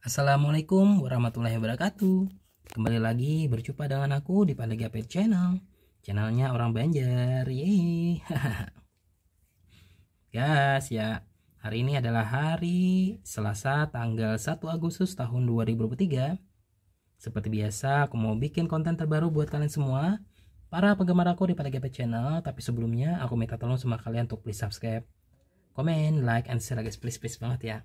Assalamualaikum warahmatullahi wabarakatuh. Kembali lagi berjumpa dengan aku di Palega Pet Channel. Channelnya orang Banjar. Yeay. Guys ya, hari ini adalah hari Selasa tanggal 1 Agustus tahun 2023. Seperti biasa, aku mau bikin konten terbaru buat kalian semua. Para penggemar aku di Palega Pet Channel, tapi sebelumnya aku minta tolong sama kalian untuk please subscribe, Comment, like, and share guys. Please, please banget ya.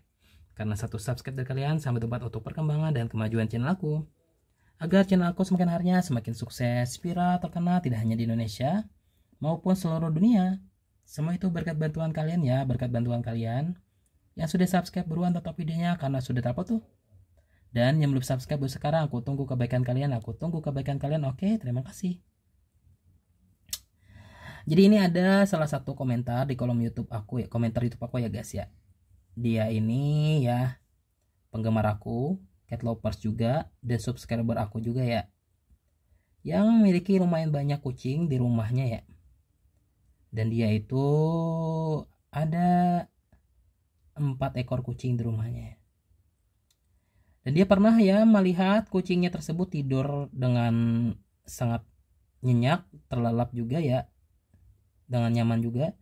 Karena satu subscribe dari kalian sangat tempat untuk perkembangan dan kemajuan channel aku. Agar channel aku semakin harinya semakin sukses, viral, terkenal tidak hanya di Indonesia, maupun seluruh dunia. Semua itu berkat bantuan kalian ya, berkat bantuan kalian. Yang sudah subscribe buruan tetap videonya karena sudah tuh Dan yang belum subscribe baru sekarang aku tunggu kebaikan kalian, aku tunggu kebaikan kalian. Oke, terima kasih. Jadi ini ada salah satu komentar di kolom YouTube aku ya, komentar YouTube aku ya guys ya dia ini ya penggemar aku, cat lovers juga, dan subscriber aku juga ya. Yang memiliki lumayan banyak kucing di rumahnya ya. Dan dia itu ada empat ekor kucing di rumahnya. Ya. Dan dia pernah ya melihat kucingnya tersebut tidur dengan sangat nyenyak, terlelap juga ya, dengan nyaman juga.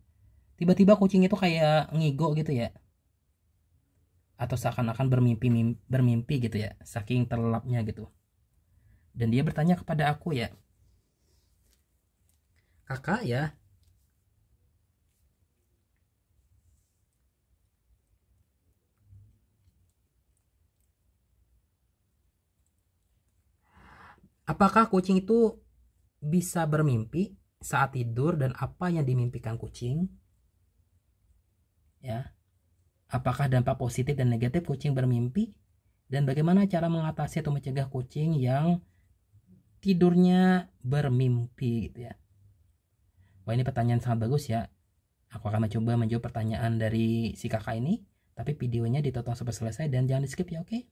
Tiba-tiba kucing itu kayak ngigo gitu ya, atau seakan-akan bermimpi bermimpi gitu ya saking terlelapnya gitu dan dia bertanya kepada aku ya kakak ya Apakah kucing itu bisa bermimpi saat tidur dan apa yang dimimpikan kucing? Ya. Apakah dampak positif dan negatif kucing bermimpi? Dan bagaimana cara mengatasi atau mencegah kucing yang tidurnya bermimpi gitu ya? Wah ini pertanyaan sangat bagus ya. Aku akan mencoba menjawab pertanyaan dari si kakak ini. Tapi videonya ditonton sampai selesai dan jangan di skip ya oke? Okay?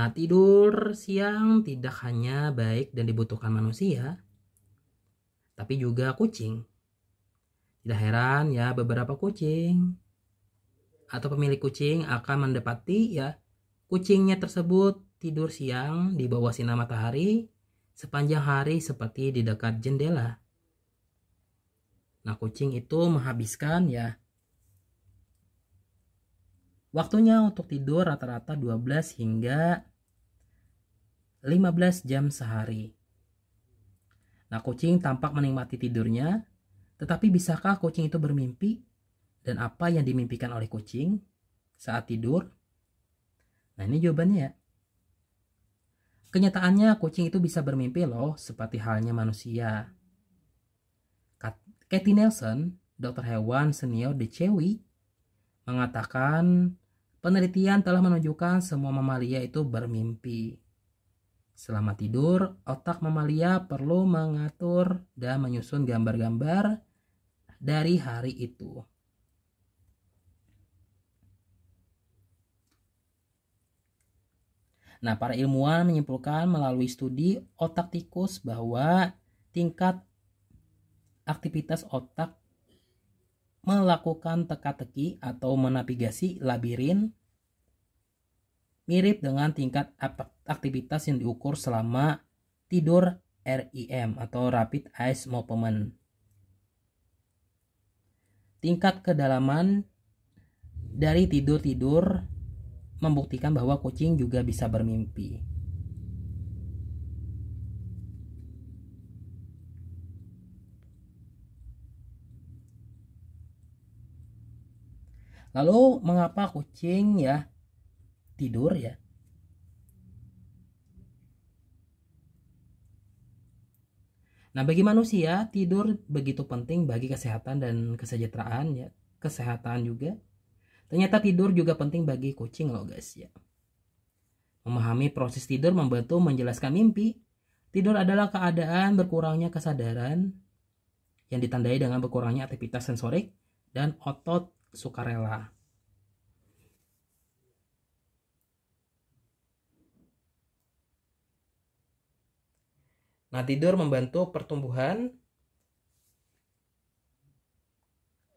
Nah, tidur siang tidak hanya baik dan dibutuhkan manusia, tapi juga kucing. Tidak heran ya beberapa kucing atau pemilik kucing akan mendapati ya kucingnya tersebut tidur siang di bawah sinar matahari sepanjang hari seperti di dekat jendela. Nah, kucing itu menghabiskan ya waktunya untuk tidur rata-rata 12 hingga 15 jam sehari. Nah, kucing tampak menikmati tidurnya, tetapi bisakah kucing itu bermimpi? Dan apa yang dimimpikan oleh kucing saat tidur? Nah, ini jawabannya ya. Kenyataannya kucing itu bisa bermimpi loh, seperti halnya manusia. Katie Nelson, dokter hewan senior di Cewi, mengatakan penelitian telah menunjukkan semua mamalia itu bermimpi. Selama tidur, otak mamalia perlu mengatur dan menyusun gambar-gambar dari hari itu. Nah, para ilmuwan menyimpulkan melalui studi otak tikus bahwa tingkat aktivitas otak melakukan teka-teki atau menavigasi labirin mirip dengan tingkat aktivitas yang diukur selama tidur REM atau Rapid Eye Movement. Tingkat kedalaman dari tidur-tidur membuktikan bahwa kucing juga bisa bermimpi. Lalu mengapa kucing ya tidur ya Nah, bagi manusia, tidur begitu penting bagi kesehatan dan kesejahteraan ya, kesehatan juga. Ternyata tidur juga penting bagi kucing loh guys ya. Memahami proses tidur membantu menjelaskan mimpi. Tidur adalah keadaan berkurangnya kesadaran yang ditandai dengan berkurangnya aktivitas sensorik dan otot sukarela. Nah, tidur membantu pertumbuhan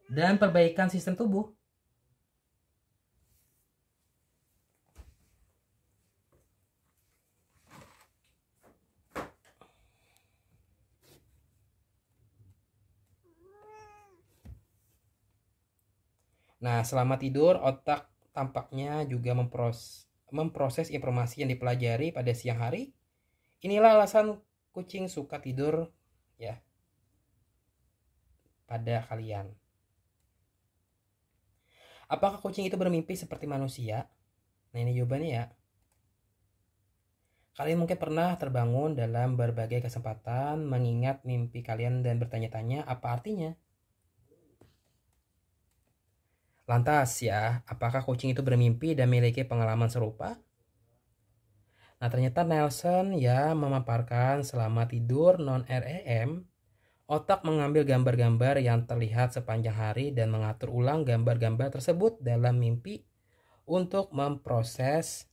dan perbaikan sistem tubuh. Nah, selama tidur, otak tampaknya juga mempros memproses informasi yang dipelajari pada siang hari. Inilah alasan kucing suka tidur ya pada kalian. Apakah kucing itu bermimpi seperti manusia? Nah ini jawabannya ya. Kalian mungkin pernah terbangun dalam berbagai kesempatan mengingat mimpi kalian dan bertanya-tanya apa artinya. Lantas ya, apakah kucing itu bermimpi dan memiliki pengalaman serupa? Nah, ternyata Nelson ya memaparkan selama tidur non-REM, otak mengambil gambar-gambar yang terlihat sepanjang hari dan mengatur ulang gambar-gambar tersebut dalam mimpi untuk memproses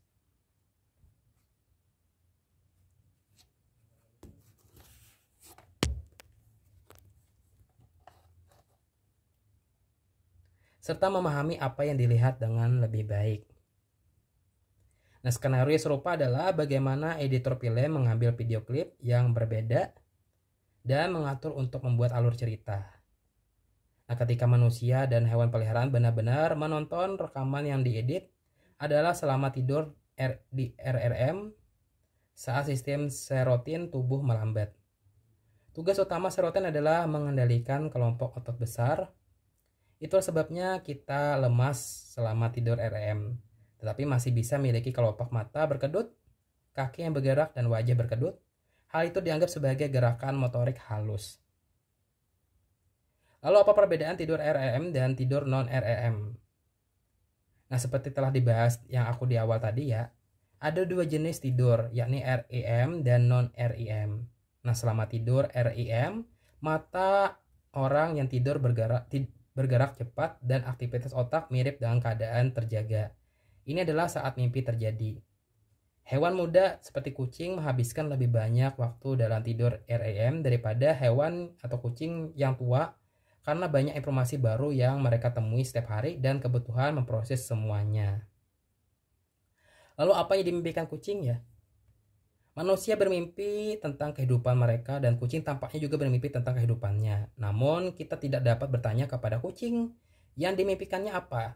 serta memahami apa yang dilihat dengan lebih baik. Nah, skenario serupa adalah bagaimana editor film mengambil video klip yang berbeda dan mengatur untuk membuat alur cerita. Nah, ketika manusia dan hewan peliharaan benar-benar menonton rekaman yang diedit adalah selama tidur di RRM saat sistem serotin tubuh melambat. Tugas utama serotin adalah mengendalikan kelompok otot besar. Itulah sebabnya kita lemas selama tidur RRM tetapi masih bisa memiliki kelopak mata berkedut, kaki yang bergerak dan wajah berkedut. Hal itu dianggap sebagai gerakan motorik halus. Lalu apa perbedaan tidur REM dan tidur non-REM? Nah, seperti telah dibahas yang aku di awal tadi ya, ada dua jenis tidur, yakni REM dan non-REM. Nah, selama tidur REM, mata orang yang tidur bergerak bergerak cepat dan aktivitas otak mirip dengan keadaan terjaga. Ini adalah saat mimpi terjadi. Hewan muda seperti kucing menghabiskan lebih banyak waktu dalam tidur REM daripada hewan atau kucing yang tua karena banyak informasi baru yang mereka temui setiap hari dan kebutuhan memproses semuanya. Lalu apa yang dimimpikan kucing ya? Manusia bermimpi tentang kehidupan mereka dan kucing tampaknya juga bermimpi tentang kehidupannya. Namun kita tidak dapat bertanya kepada kucing yang dimimpikannya apa.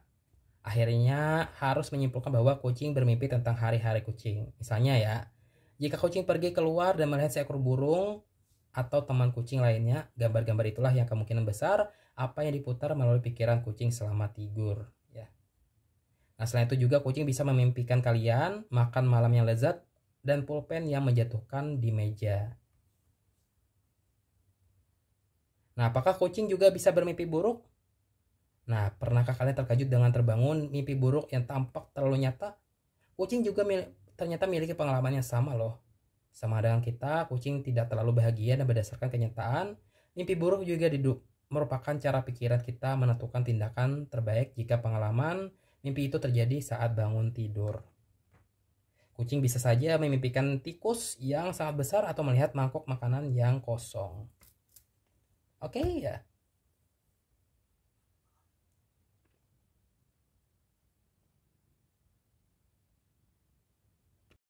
Akhirnya harus menyimpulkan bahwa kucing bermimpi tentang hari-hari kucing. Misalnya ya, jika kucing pergi keluar dan melihat seekor burung atau teman kucing lainnya, gambar-gambar itulah yang kemungkinan besar apa yang diputar melalui pikiran kucing selama tidur. Ya. Nah selain itu juga kucing bisa memimpikan kalian makan malam yang lezat dan pulpen yang menjatuhkan di meja. Nah apakah kucing juga bisa bermimpi buruk? Nah, pernahkah kalian terkejut dengan terbangun mimpi buruk yang tampak terlalu nyata? Kucing juga mil ternyata memiliki pengalaman yang sama loh. Sama dengan kita, kucing tidak terlalu bahagia dan berdasarkan kenyataan, mimpi buruk juga diduk merupakan cara pikiran kita menentukan tindakan terbaik jika pengalaman mimpi itu terjadi saat bangun tidur. Kucing bisa saja memimpikan tikus yang sangat besar atau melihat mangkok makanan yang kosong. Oke okay, ya.